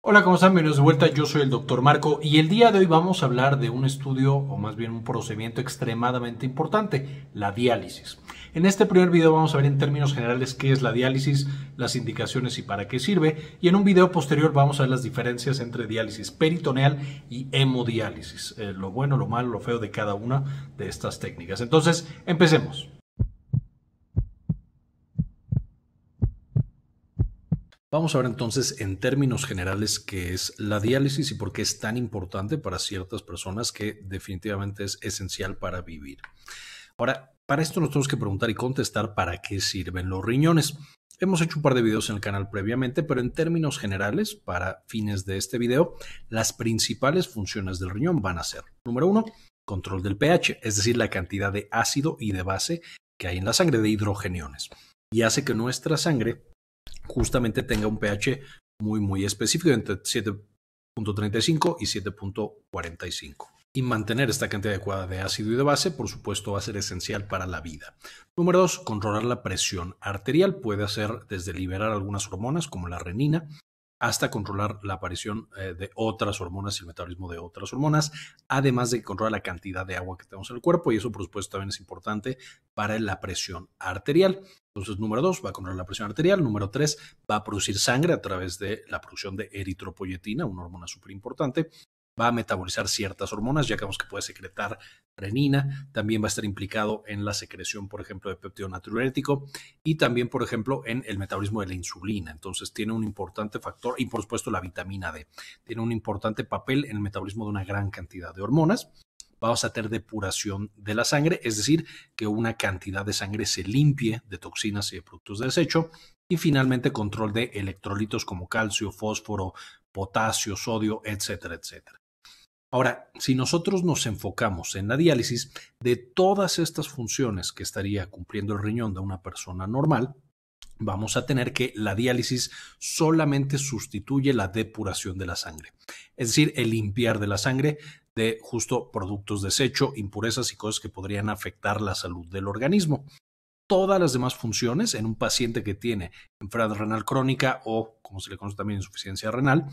Hola, ¿cómo están? Bienvenidos de vuelta, yo soy el doctor Marco y el día de hoy vamos a hablar de un estudio o más bien un procedimiento extremadamente importante, la diálisis. En este primer video vamos a ver en términos generales qué es la diálisis, las indicaciones y para qué sirve y en un video posterior vamos a ver las diferencias entre diálisis peritoneal y hemodiálisis, eh, lo bueno, lo malo, lo feo de cada una de estas técnicas. Entonces, empecemos. Vamos a ver entonces en términos generales qué es la diálisis y por qué es tan importante para ciertas personas que definitivamente es esencial para vivir. Ahora, para esto nos tenemos que preguntar y contestar para qué sirven los riñones. Hemos hecho un par de videos en el canal previamente, pero en términos generales, para fines de este video, las principales funciones del riñón van a ser, número uno, control del pH, es decir, la cantidad de ácido y de base que hay en la sangre de hidrogeniones, y hace que nuestra sangre justamente tenga un pH muy, muy específico entre 7.35 y 7.45. Y mantener esta cantidad adecuada de ácido y de base, por supuesto, va a ser esencial para la vida. Número dos, controlar la presión arterial. Puede hacer desde liberar algunas hormonas como la renina hasta controlar la aparición eh, de otras hormonas y el metabolismo de otras hormonas, además de controlar la cantidad de agua que tenemos en el cuerpo y eso por supuesto también es importante para la presión arterial. Entonces, número dos, va a controlar la presión arterial. Número tres, va a producir sangre a través de la producción de eritropoyetina, una hormona súper importante va a metabolizar ciertas hormonas, ya que vemos que puede secretar renina, también va a estar implicado en la secreción, por ejemplo, de péptido natriurético y también, por ejemplo, en el metabolismo de la insulina. Entonces, tiene un importante factor y, por supuesto, la vitamina D. Tiene un importante papel en el metabolismo de una gran cantidad de hormonas vamos a tener depuración de la sangre, es decir, que una cantidad de sangre se limpie de toxinas y de productos de desecho. Y finalmente, control de electrolitos como calcio, fósforo, potasio, sodio, etcétera, etcétera. Ahora, si nosotros nos enfocamos en la diálisis de todas estas funciones que estaría cumpliendo el riñón de una persona normal, vamos a tener que la diálisis solamente sustituye la depuración de la sangre, es decir, el limpiar de la sangre de justo productos desecho, impurezas y cosas que podrían afectar la salud del organismo. Todas las demás funciones en un paciente que tiene enfermedad renal crónica o, como se le conoce también, insuficiencia renal,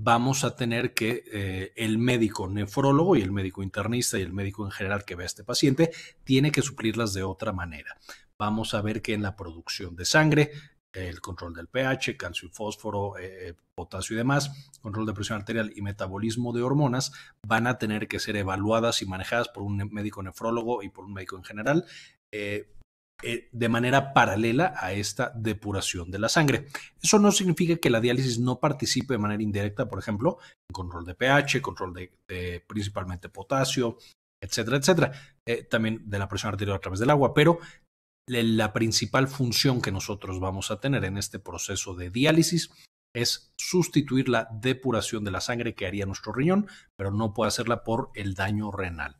vamos a tener que eh, el médico nefrólogo y el médico internista y el médico en general que ve a este paciente tiene que suplirlas de otra manera. Vamos a ver que en la producción de sangre, el control del pH, calcio y fósforo, eh, eh, potasio y demás, control de presión arterial y metabolismo de hormonas van a tener que ser evaluadas y manejadas por un médico nefrólogo y por un médico en general. Eh, de manera paralela a esta depuración de la sangre. Eso no significa que la diálisis no participe de manera indirecta, por ejemplo, en control de pH, control de, principalmente potasio, etcétera, etcétera. Eh, también de la presión arterial a través del agua, pero la principal función que nosotros vamos a tener en este proceso de diálisis es sustituir la depuración de la sangre que haría nuestro riñón, pero no puede hacerla por el daño renal.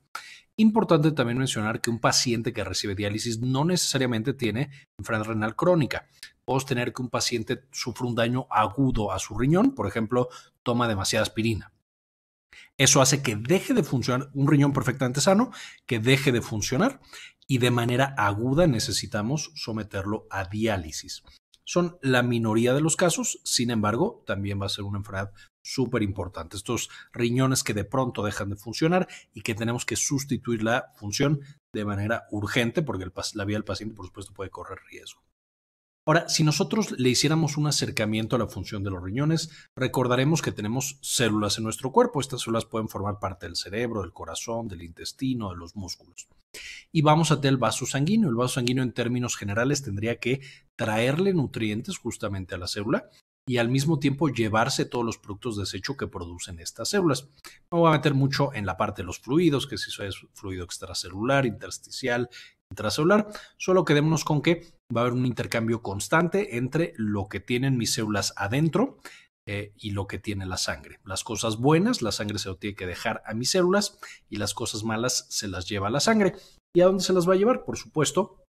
Importante también mencionar que un paciente que recibe diálisis no necesariamente tiene enfermedad renal crónica. Puedes tener que un paciente sufra un daño agudo a su riñón, por ejemplo, toma demasiada aspirina. Eso hace que deje de funcionar un riñón perfectamente sano, que deje de funcionar y de manera aguda necesitamos someterlo a diálisis. Son la minoría de los casos, sin embargo, también va a ser una enfermedad súper importante. Estos riñones que de pronto dejan de funcionar y que tenemos que sustituir la función de manera urgente porque la vida del paciente, por supuesto, puede correr riesgo. Ahora, si nosotros le hiciéramos un acercamiento a la función de los riñones, recordaremos que tenemos células en nuestro cuerpo. Estas células pueden formar parte del cerebro, del corazón, del intestino, de los músculos. Y vamos a tener el vaso sanguíneo. El vaso sanguíneo en términos generales tendría que traerle nutrientes justamente a la célula y al mismo tiempo llevarse todos los productos de desecho que producen estas células. No voy a meter mucho en la parte de los fluidos, que si eso es fluido extracelular, intersticial, intracelular, solo quedémonos con que va a haber un intercambio constante entre lo que tienen mis células adentro eh, y lo que tiene la sangre. Las cosas buenas, la sangre se lo tiene que dejar a mis células y las cosas malas se las lleva a la sangre. ¿Y a dónde se las va a llevar? Por supuesto,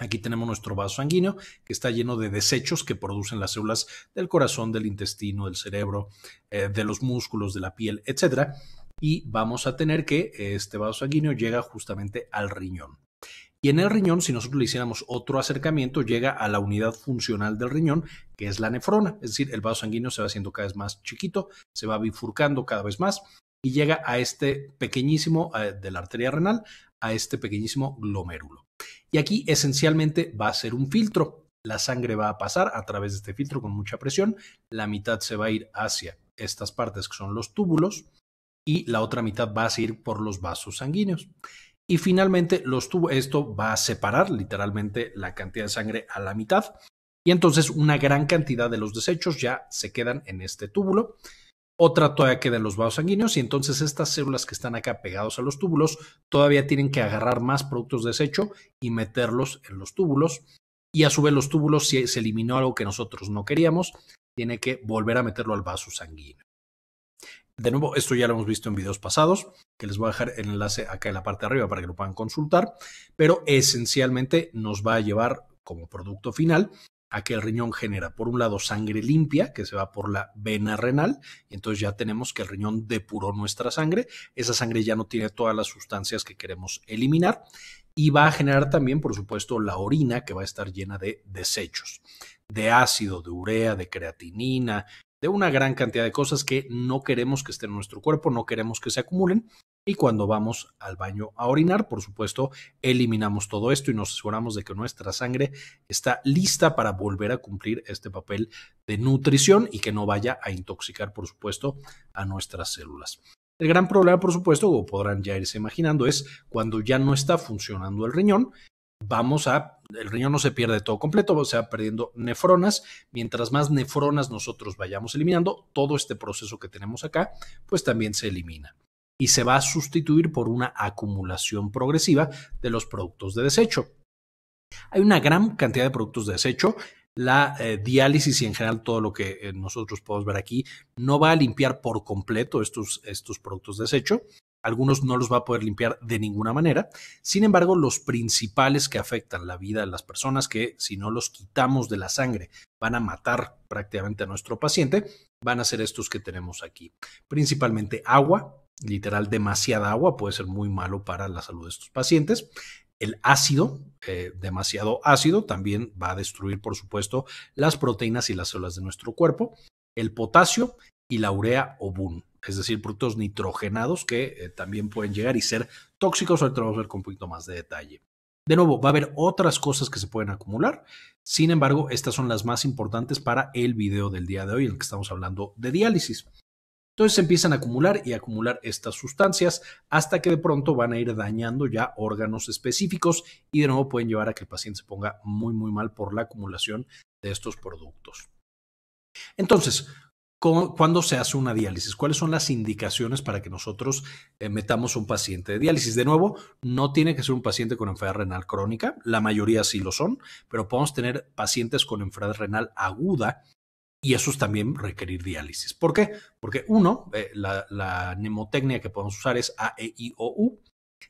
Aquí tenemos nuestro vaso sanguíneo que está lleno de desechos que producen las células del corazón, del intestino, del cerebro, eh, de los músculos, de la piel, etc. Y vamos a tener que eh, este vaso sanguíneo llega justamente al riñón. Y en el riñón, si nosotros le hiciéramos otro acercamiento, llega a la unidad funcional del riñón, que es la nefrona. Es decir, el vaso sanguíneo se va haciendo cada vez más chiquito, se va bifurcando cada vez más y llega a este pequeñísimo, eh, de la arteria renal, a este pequeñísimo glomérulo. Y aquí esencialmente va a ser un filtro. La sangre va a pasar a través de este filtro con mucha presión, la mitad se va a ir hacia estas partes que son los túbulos y la otra mitad va a ir por los vasos sanguíneos y finalmente los esto va a separar literalmente la cantidad de sangre a la mitad y entonces una gran cantidad de los desechos ya se quedan en este túbulo. Otra todavía queda en los vasos sanguíneos y entonces estas células que están acá pegados a los túbulos todavía tienen que agarrar más productos de desecho y meterlos en los túbulos. Y a su vez los túbulos, si se eliminó algo que nosotros no queríamos, tiene que volver a meterlo al vaso sanguíneo. De nuevo, esto ya lo hemos visto en videos pasados, que les voy a dejar el enlace acá en la parte de arriba para que lo puedan consultar, pero esencialmente nos va a llevar como producto final a que el riñón genera, por un lado, sangre limpia, que se va por la vena renal, y entonces ya tenemos que el riñón depuró nuestra sangre, esa sangre ya no tiene todas las sustancias que queremos eliminar, y va a generar también, por supuesto, la orina, que va a estar llena de desechos, de ácido, de urea, de creatinina, de una gran cantidad de cosas que no queremos que estén en nuestro cuerpo, no queremos que se acumulen. Y cuando vamos al baño a orinar, por supuesto, eliminamos todo esto y nos aseguramos de que nuestra sangre está lista para volver a cumplir este papel de nutrición y que no vaya a intoxicar, por supuesto, a nuestras células. El gran problema, por supuesto, como podrán ya irse imaginando, es cuando ya no está funcionando el riñón vamos a, el riñón no se pierde todo completo, o sea, perdiendo nefronas. Mientras más nefronas nosotros vayamos eliminando, todo este proceso que tenemos acá, pues también se elimina. Y se va a sustituir por una acumulación progresiva de los productos de desecho. Hay una gran cantidad de productos de desecho. La eh, diálisis y en general todo lo que eh, nosotros podemos ver aquí no va a limpiar por completo estos, estos productos de desecho, algunos no los va a poder limpiar de ninguna manera. Sin embargo, los principales que afectan la vida de las personas, que si no los quitamos de la sangre, van a matar prácticamente a nuestro paciente, van a ser estos que tenemos aquí. Principalmente agua, literal demasiada agua, puede ser muy malo para la salud de estos pacientes. El ácido, eh, demasiado ácido, también va a destruir, por supuesto, las proteínas y las células de nuestro cuerpo. El potasio y la urea bun es decir, productos nitrogenados que eh, también pueden llegar y ser tóxicos. Ahorita vamos a ver con un poquito más de detalle. De nuevo, va a haber otras cosas que se pueden acumular. Sin embargo, estas son las más importantes para el video del día de hoy, en el que estamos hablando de diálisis. Entonces se empiezan a acumular y acumular estas sustancias hasta que de pronto van a ir dañando ya órganos específicos y de nuevo pueden llevar a que el paciente se ponga muy muy mal por la acumulación de estos productos. Entonces, cuándo se hace una diálisis, cuáles son las indicaciones para que nosotros eh, metamos un paciente de diálisis. De nuevo, no tiene que ser un paciente con enfermedad renal crónica, la mayoría sí lo son, pero podemos tener pacientes con enfermedad renal aguda y es también requerir diálisis. ¿Por qué? Porque uno, eh, la, la, nemotecnia que podemos usar es AEIOU.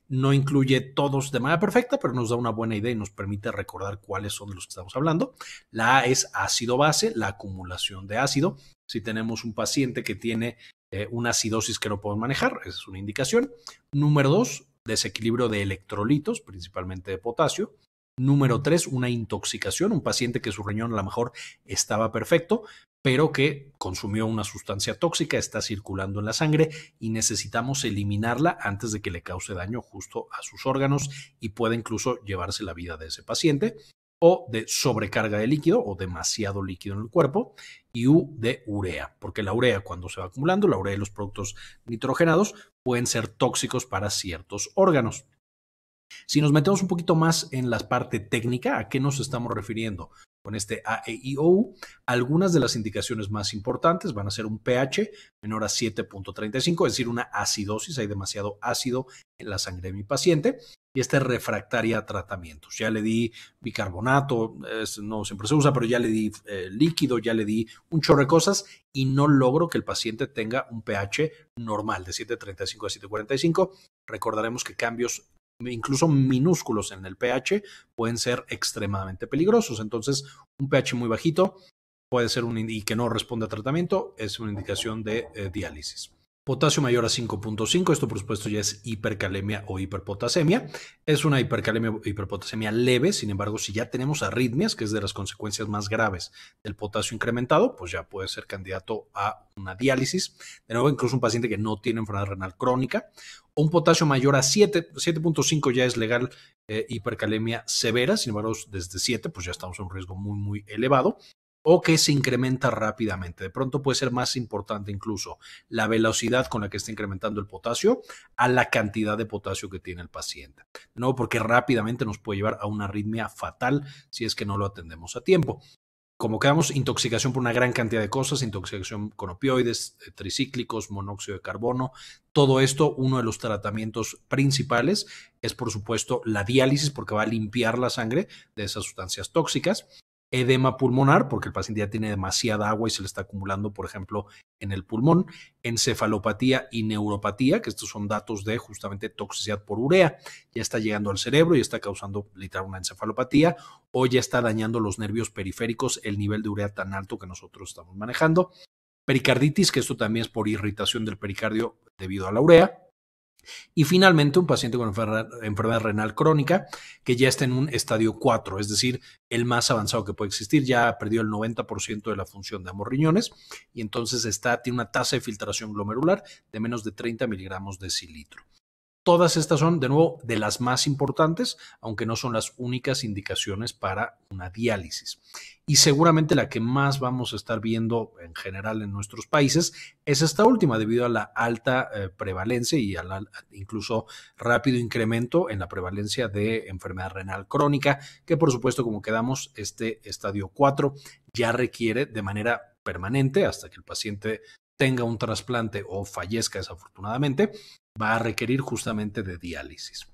No incluye todos de manera perfecta, pero nos da una buena idea y nos permite recordar cuáles son de los que estamos hablando. La A es ácido-base, la acumulación de ácido si tenemos un paciente que tiene eh, una acidosis que no podemos manejar, esa es una indicación. Número dos, desequilibrio de electrolitos, principalmente de potasio. Número tres, una intoxicación, un paciente que su riñón a lo mejor estaba perfecto, pero que consumió una sustancia tóxica, está circulando en la sangre y necesitamos eliminarla antes de que le cause daño justo a sus órganos y pueda incluso llevarse la vida de ese paciente o de sobrecarga de líquido o demasiado líquido en el cuerpo y U de urea, porque la urea cuando se va acumulando, la urea y los productos nitrogenados pueden ser tóxicos para ciertos órganos. Si nos metemos un poquito más en la parte técnica, ¿a qué nos estamos refiriendo? con este AEIOU, Algunas de las indicaciones más importantes van a ser un pH menor a 7.35, es decir, una acidosis, hay demasiado ácido en la sangre de mi paciente y este refractaria a tratamientos. Ya le di bicarbonato, no siempre se usa, pero ya le di eh, líquido, ya le di un chorro de cosas y no logro que el paciente tenga un pH normal de 7.35 a 7.45. Recordaremos que cambios incluso minúsculos en el pH, pueden ser extremadamente peligrosos. Entonces, un pH muy bajito puede ser un, y que no responde a tratamiento, es una indicación de eh, diálisis. Potasio mayor a 5.5, esto por supuesto ya es hipercalemia o hiperpotasemia. Es una hipercalemia o hiperpotasemia leve, sin embargo, si ya tenemos arritmias, que es de las consecuencias más graves del potasio incrementado, pues ya puede ser candidato a una diálisis. De nuevo, incluso un paciente que no tiene enfermedad renal crónica. Un potasio mayor a 7.5 ya es legal eh, hipercalemia severa, sin embargo, desde 7, pues ya estamos en un riesgo muy, muy elevado o que se incrementa rápidamente. De pronto puede ser más importante incluso la velocidad con la que está incrementando el potasio a la cantidad de potasio que tiene el paciente. No, porque rápidamente nos puede llevar a una arritmia fatal si es que no lo atendemos a tiempo como quedamos, intoxicación por una gran cantidad de cosas, intoxicación con opioides, eh, tricíclicos, monóxido de carbono, todo esto, uno de los tratamientos principales es por supuesto la diálisis porque va a limpiar la sangre de esas sustancias tóxicas edema pulmonar, porque el paciente ya tiene demasiada agua y se le está acumulando, por ejemplo, en el pulmón, encefalopatía y neuropatía, que estos son datos de justamente toxicidad por urea, ya está llegando al cerebro y está causando literal una encefalopatía o ya está dañando los nervios periféricos, el nivel de urea tan alto que nosotros estamos manejando. Pericarditis, que esto también es por irritación del pericardio debido a la urea, y finalmente, un paciente con enfermedad, renal crónica que ya está en un estadio 4, es decir, el más avanzado que puede existir, ya perdió el 90% de la función de ambos riñones y entonces está, tiene una tasa de filtración glomerular de menos de 30 miligramos de cilitro. Todas estas son, de nuevo, de las más importantes, aunque no son las únicas indicaciones para una diálisis. Y seguramente la que más vamos a estar viendo en general en nuestros países es esta última, debido a la alta eh, prevalencia y al incluso rápido incremento en la prevalencia de enfermedad renal crónica, que por supuesto, como quedamos, este estadio 4 ya requiere de manera permanente hasta que el paciente tenga un trasplante o fallezca desafortunadamente, va a requerir justamente de diálisis.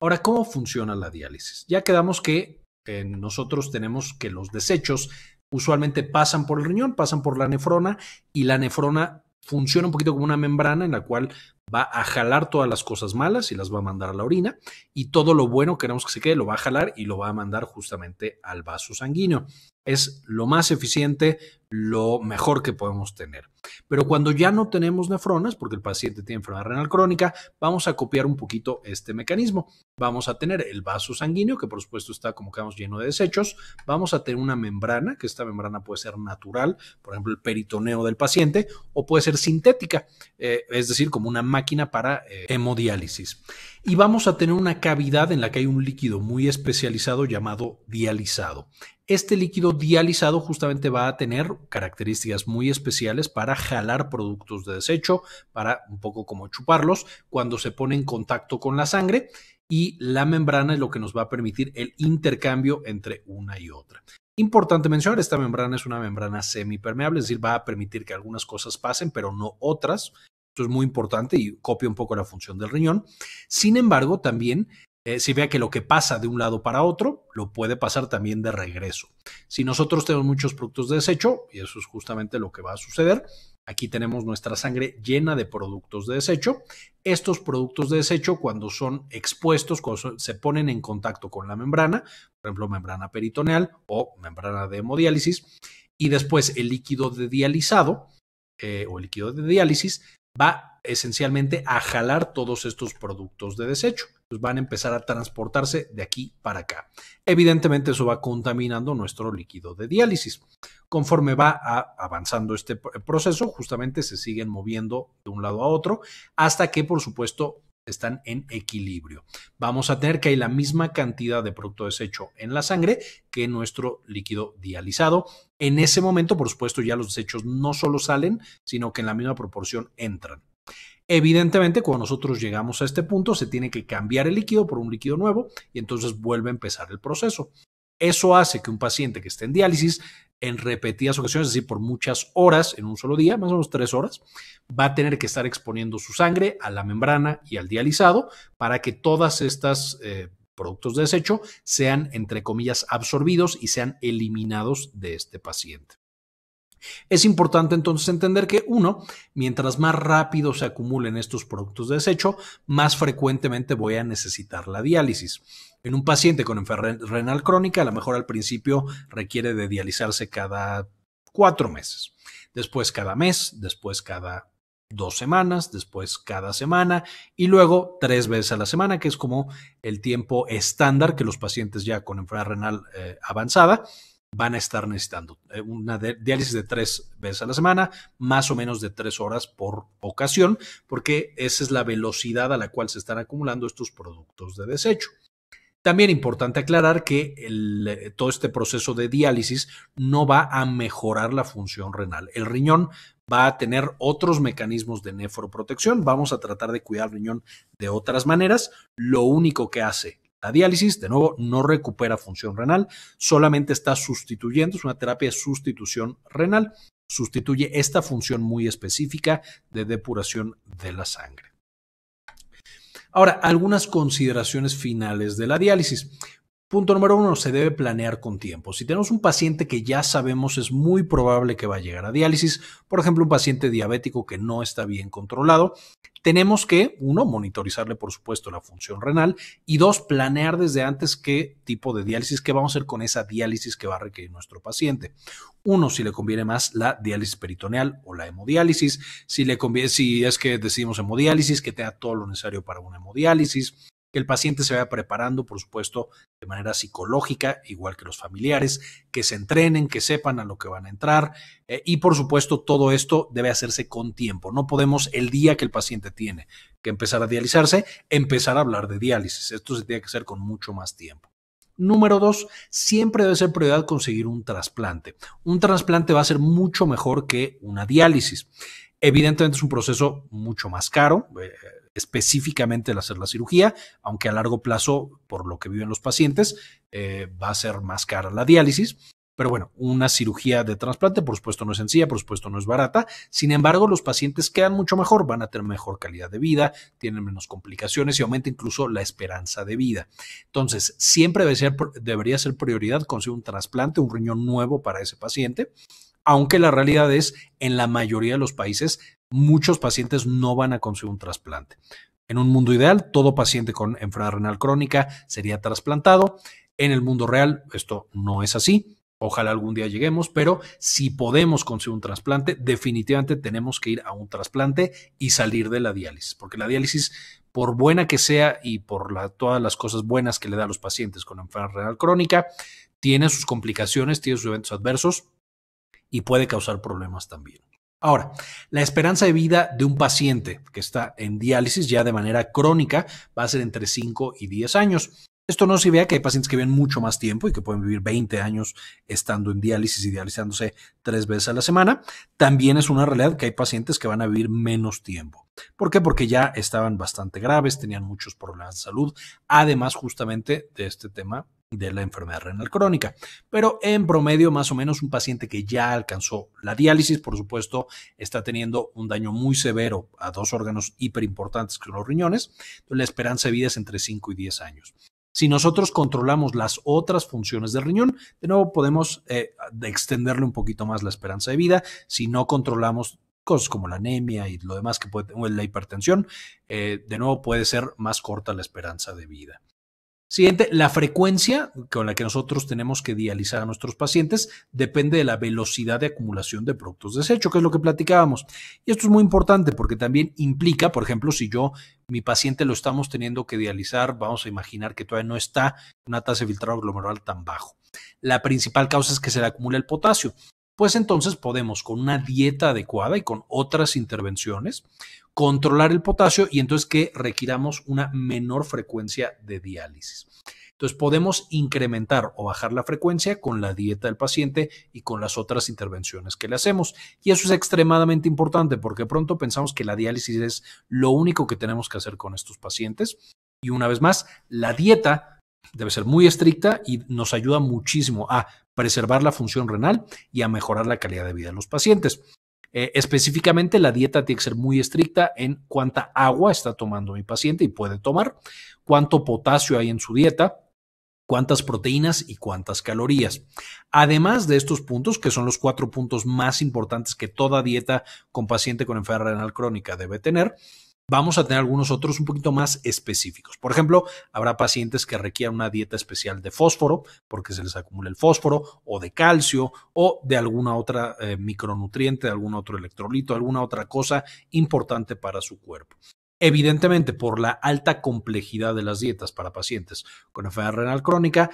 Ahora, ¿cómo funciona la diálisis? Ya quedamos que eh, nosotros tenemos que los desechos usualmente pasan por el riñón, pasan por la nefrona y la nefrona funciona un poquito como una membrana en la cual va a jalar todas las cosas malas y las va a mandar a la orina y todo lo bueno que queremos que se quede lo va a jalar y lo va a mandar justamente al vaso sanguíneo es lo más eficiente, lo mejor que podemos tener. Pero cuando ya no tenemos nefronas, porque el paciente tiene enfermedad renal crónica, vamos a copiar un poquito este mecanismo. Vamos a tener el vaso sanguíneo, que por supuesto está como vamos lleno de desechos. Vamos a tener una membrana, que esta membrana puede ser natural, por ejemplo, el peritoneo del paciente, o puede ser sintética, eh, es decir, como una máquina para eh, hemodiálisis y vamos a tener una cavidad en la que hay un líquido muy especializado llamado dializado. Este líquido dializado justamente va a tener características muy especiales para jalar productos de desecho, para un poco como chuparlos cuando se pone en contacto con la sangre y la membrana es lo que nos va a permitir el intercambio entre una y otra. Importante mencionar, esta membrana es una membrana semipermeable, es decir, va a permitir que algunas cosas pasen, pero no otras. Esto es muy importante y copia un poco la función del riñón. Sin embargo, también eh, si vea que lo que pasa de un lado para otro, lo puede pasar también de regreso. Si nosotros tenemos muchos productos de desecho, y eso es justamente lo que va a suceder, aquí tenemos nuestra sangre llena de productos de desecho. Estos productos de desecho, cuando son expuestos, cuando se ponen en contacto con la membrana, por ejemplo, membrana peritoneal o membrana de hemodiálisis, y después el líquido de dializado eh, o el líquido de diálisis, va esencialmente a jalar todos estos productos de desecho. Pues van a empezar a transportarse de aquí para acá. Evidentemente eso va contaminando nuestro líquido de diálisis. Conforme va avanzando este proceso, justamente se siguen moviendo de un lado a otro hasta que, por supuesto, están en equilibrio. Vamos a tener que hay la misma cantidad de producto desecho en la sangre que nuestro líquido dializado. En ese momento, por supuesto, ya los desechos no solo salen, sino que en la misma proporción entran. Evidentemente, cuando nosotros llegamos a este punto, se tiene que cambiar el líquido por un líquido nuevo y entonces vuelve a empezar el proceso. Eso hace que un paciente que esté en diálisis en repetidas ocasiones, es decir, por muchas horas en un solo día, más o menos tres horas, va a tener que estar exponiendo su sangre a la membrana y al dializado para que todas estos eh, productos de desecho sean, entre comillas, absorbidos y sean eliminados de este paciente. Es importante entonces entender que, uno, mientras más rápido se acumulen estos productos de desecho, más frecuentemente voy a necesitar la diálisis. En un paciente con enfermedad renal crónica, a lo mejor al principio requiere de dializarse cada cuatro meses, después cada mes, después cada dos semanas, después cada semana y luego tres veces a la semana, que es como el tiempo estándar que los pacientes ya con enfermedad renal eh, avanzada van a estar necesitando. Eh, una diálisis de tres veces a la semana, más o menos de tres horas por ocasión, porque esa es la velocidad a la cual se están acumulando estos productos de desecho. También importante aclarar que eh, todo este proceso de diálisis no va a mejorar la función renal. El riñón va a tener otros mecanismos de nefroprotección. Vamos a tratar de cuidar el riñón de otras maneras. Lo único que hace la diálisis, de nuevo, no recupera función renal, solamente está sustituyendo, es una terapia de sustitución renal, sustituye esta función muy específica de depuración de la sangre. Ahora, algunas consideraciones finales de la diálisis. Punto número uno, se debe planear con tiempo. Si tenemos un paciente que ya sabemos es muy probable que va a llegar a diálisis, por ejemplo, un paciente diabético que no está bien controlado, tenemos que, uno, monitorizarle, por supuesto, la función renal y dos, planear desde antes qué tipo de diálisis, que vamos a hacer con esa diálisis que va a requerir nuestro paciente. Uno, si le conviene más la diálisis peritoneal o la hemodiálisis, si, le conviene, si es que decidimos hemodiálisis, que tenga todo lo necesario para una hemodiálisis que el paciente se vaya preparando, por supuesto, de manera psicológica, igual que los familiares, que se entrenen, que sepan a lo que van a entrar eh, y, por supuesto, todo esto debe hacerse con tiempo. No podemos el día que el paciente tiene que empezar a dializarse, empezar a hablar de diálisis. Esto se tiene que hacer con mucho más tiempo. Número dos, siempre debe ser prioridad conseguir un trasplante. Un trasplante va a ser mucho mejor que una diálisis. Evidentemente es un proceso mucho más caro. Eh, específicamente al hacer la cirugía, aunque a largo plazo, por lo que viven los pacientes, eh, va a ser más cara la diálisis. Pero bueno, una cirugía de trasplante, por supuesto, no es sencilla, por supuesto, no es barata. Sin embargo, los pacientes quedan mucho mejor, van a tener mejor calidad de vida, tienen menos complicaciones y aumenta incluso la esperanza de vida. Entonces, siempre debe ser, debería ser prioridad conseguir un trasplante, un riñón nuevo para ese paciente aunque la realidad es en la mayoría de los países muchos pacientes no van a conseguir un trasplante. En un mundo ideal, todo paciente con enfermedad renal crónica sería trasplantado. En el mundo real, esto no es así. Ojalá algún día lleguemos, pero si podemos conseguir un trasplante, definitivamente tenemos que ir a un trasplante y salir de la diálisis, porque la diálisis, por buena que sea y por todas las cosas buenas que le da a los pacientes con enfermedad renal crónica, tiene sus complicaciones, tiene sus eventos adversos y puede causar problemas también. Ahora, la esperanza de vida de un paciente que está en diálisis ya de manera crónica va a ser entre 5 y 10 años. Esto no se vea que hay pacientes que viven mucho más tiempo y que pueden vivir 20 años estando en diálisis y dializándose tres veces a la semana. También es una realidad que hay pacientes que van a vivir menos tiempo. ¿Por qué? Porque ya estaban bastante graves, tenían muchos problemas de salud, además justamente de este tema de la enfermedad renal crónica. Pero en promedio, más o menos, un paciente que ya alcanzó la diálisis, por supuesto, está teniendo un daño muy severo a dos órganos hiperimportantes que son los riñones. la esperanza de vida es entre 5 y 10 años. Si nosotros controlamos las otras funciones del riñón, de nuevo podemos eh, extenderle un poquito más la esperanza de vida. Si no controlamos cosas como la anemia y lo demás que puede la hipertensión, eh, de nuevo puede ser más corta la esperanza de vida. Siguiente, la frecuencia con la que nosotros tenemos que dializar a nuestros pacientes depende de la velocidad de acumulación de productos desecho, que es lo que platicábamos. Y esto es muy importante porque también implica, por ejemplo, si yo, mi paciente lo estamos teniendo que dializar, vamos a imaginar que todavía no está una tasa de filtrado glomerular tan bajo. La principal causa es que se le acumula el potasio pues entonces podemos con una dieta adecuada y con otras intervenciones controlar el potasio y entonces que requiramos una menor frecuencia de diálisis. Entonces podemos incrementar o bajar la frecuencia con la dieta del paciente y con las otras intervenciones que le hacemos. Y eso es extremadamente importante porque pronto pensamos que la diálisis es lo único que tenemos que hacer con estos pacientes. Y una vez más, la dieta debe ser muy estricta y nos ayuda muchísimo a preservar la función renal y a mejorar la calidad de vida de los pacientes. Eh, específicamente, la dieta tiene que ser muy estricta en cuánta agua está tomando mi paciente y puede tomar, cuánto potasio hay en su dieta, cuántas proteínas y cuántas calorías. Además de estos puntos, que son los cuatro puntos más importantes que toda dieta con paciente con enfermedad renal crónica debe tener, vamos a tener algunos otros un poquito más específicos. Por ejemplo, habrá pacientes que requieran una dieta especial de fósforo porque se les acumula el fósforo o de calcio o de alguna otra eh, micronutriente, de algún otro electrolito, alguna otra cosa importante para su cuerpo. Evidentemente, por la alta complejidad de las dietas para pacientes con enfermedad renal crónica,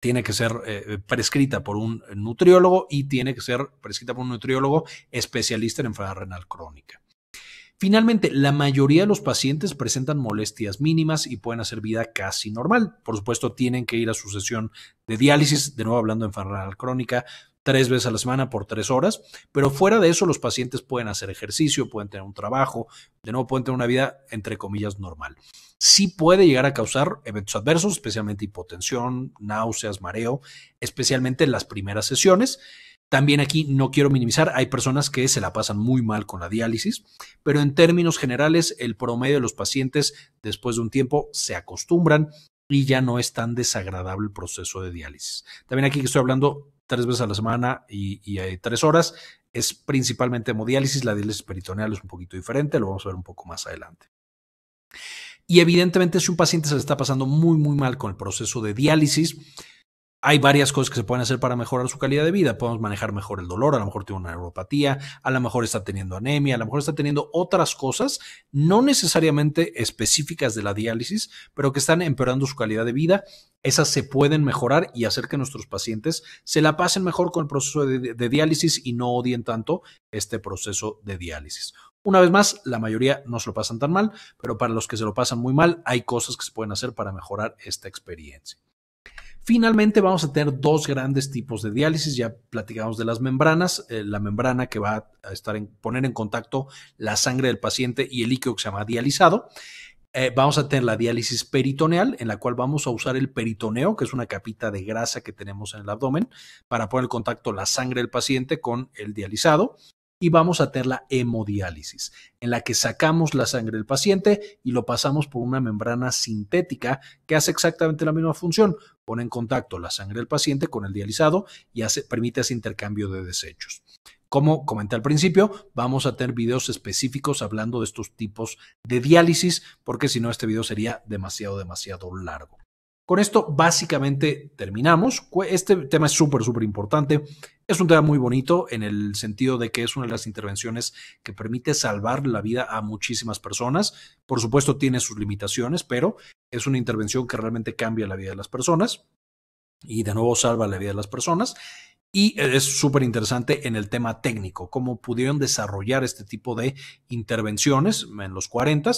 tiene que ser eh, eh, prescrita por un nutriólogo y tiene que ser prescrita por un nutriólogo especialista en enfermedad renal crónica. Finalmente, la mayoría de los pacientes presentan molestias mínimas y pueden hacer vida casi normal. Por supuesto, tienen que ir a su sesión de diálisis, de nuevo hablando de enfermedad crónica, tres veces a la semana por tres horas, pero fuera de eso los pacientes pueden hacer ejercicio, pueden tener un trabajo, de nuevo pueden tener una vida entre comillas normal. Sí puede llegar a causar eventos adversos, especialmente hipotensión, náuseas, mareo, especialmente en las primeras sesiones también aquí no quiero minimizar, hay personas que se la pasan muy mal con la diálisis, pero en términos generales el promedio de los pacientes después de un tiempo se acostumbran y ya no es tan desagradable el proceso de diálisis. También aquí que estoy hablando tres veces a la semana y, hay tres horas, es principalmente hemodiálisis, la diálisis peritoneal es un poquito diferente, lo vamos a ver un poco más adelante. Y evidentemente si un paciente se le está pasando muy, muy mal con el proceso de diálisis, hay varias cosas que se pueden hacer para mejorar su calidad de vida. Podemos manejar mejor el dolor, a lo mejor tiene una neuropatía, a lo mejor está teniendo anemia, a lo mejor está teniendo otras cosas, no necesariamente específicas de la diálisis, pero que están empeorando su calidad de vida. Esas se pueden mejorar y hacer que nuestros pacientes se la pasen mejor con el proceso de, diálisis y no odien tanto este proceso de diálisis. Una vez más, la mayoría no se lo pasan tan mal, pero para los que se lo pasan muy mal, hay cosas que se pueden hacer para mejorar esta experiencia. Finalmente vamos a tener dos grandes tipos de diálisis. Ya platicamos de las membranas, eh, la membrana que va a estar en, poner en contacto la sangre del paciente y el líquido que se llama dializado. Eh, vamos a tener la diálisis peritoneal, en la cual vamos a usar el peritoneo, que es una capita de grasa que tenemos en el abdomen, para poner en contacto la sangre del paciente con el dializado. Y vamos a tener la hemodiálisis, en la que sacamos la sangre del paciente y lo pasamos por una membrana sintética que hace exactamente la misma función, Pone en contacto la sangre del paciente con el dializado y permite ese intercambio de desechos. Como comenté al principio, vamos a tener videos específicos hablando de estos tipos de diálisis, porque si no, este video sería demasiado, demasiado largo. Con esto básicamente terminamos. Este tema es súper, súper importante. Es un tema muy bonito en el sentido de que es una de las intervenciones que permite salvar la vida a muchísimas personas. Por supuesto tiene sus limitaciones, pero es una intervención que realmente cambia la vida de las personas y de nuevo salva la vida de las personas. Y es súper interesante en el tema técnico, cómo pudieron desarrollar este tipo de intervenciones en los 40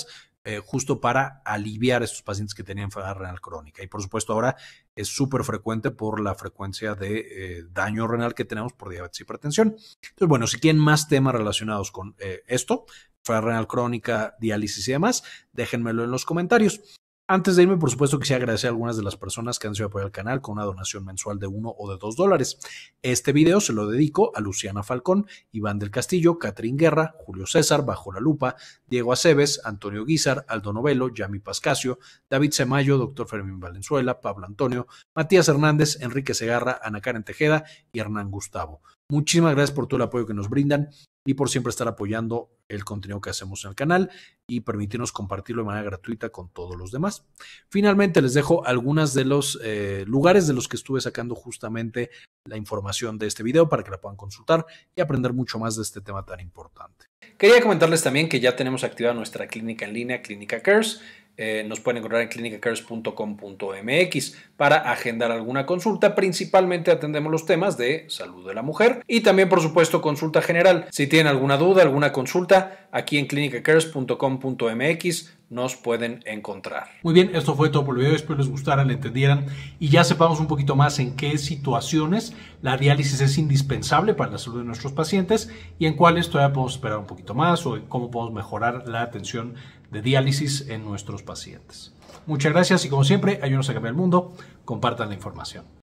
eh, justo para aliviar a estos pacientes que tenían enfermedad renal crónica. Y por supuesto ahora es súper frecuente por la frecuencia de eh, daño renal que tenemos por diabetes y hipertensión. Entonces, bueno, si quieren más temas relacionados con eh, esto, enfermedad renal crónica, diálisis y demás, déjenmelo en los comentarios. Antes de irme, por supuesto, quisiera agradecer a algunas de las personas que han sido apoyar al canal con una donación mensual de uno o de dos dólares. Este video se lo dedico a Luciana Falcón, Iván del Castillo, Katrin Guerra, Julio César, Bajo la Lupa, Diego Aceves, Antonio Guizar, Aldo Novelo, Yami Pascasio, David Semayo, Doctor Fermín Valenzuela, Pablo Antonio, Matías Hernández, Enrique Segarra, Ana Karen Tejeda y Hernán Gustavo. Muchísimas gracias por todo el apoyo que nos brindan y por siempre estar apoyando el contenido que hacemos en el canal y permitirnos compartirlo de manera gratuita con todos los demás. Finalmente les dejo algunos de los eh, lugares de los que estuve sacando justamente la información de este video para que la puedan consultar y aprender mucho más de este tema tan importante. Quería comentarles también que ya tenemos activada nuestra clínica en línea, Clínica Cares eh, nos pueden encontrar en clinicacares.com.mx para agendar alguna consulta. Principalmente atendemos los temas de salud de la mujer y también, por supuesto, consulta general. Si tienen alguna duda, alguna consulta, aquí en clinicacares.com.mx nos pueden encontrar. Muy bien, esto fue todo por el video. Espero les gustara, le entendieran y ya sepamos un poquito más en qué situaciones la diálisis es indispensable para la salud de nuestros pacientes y en cuáles todavía podemos esperar un poquito más o cómo podemos mejorar la atención de diálisis en nuestros pacientes. Muchas gracias y como siempre, ayúdenos a cambiar el mundo, compartan la información.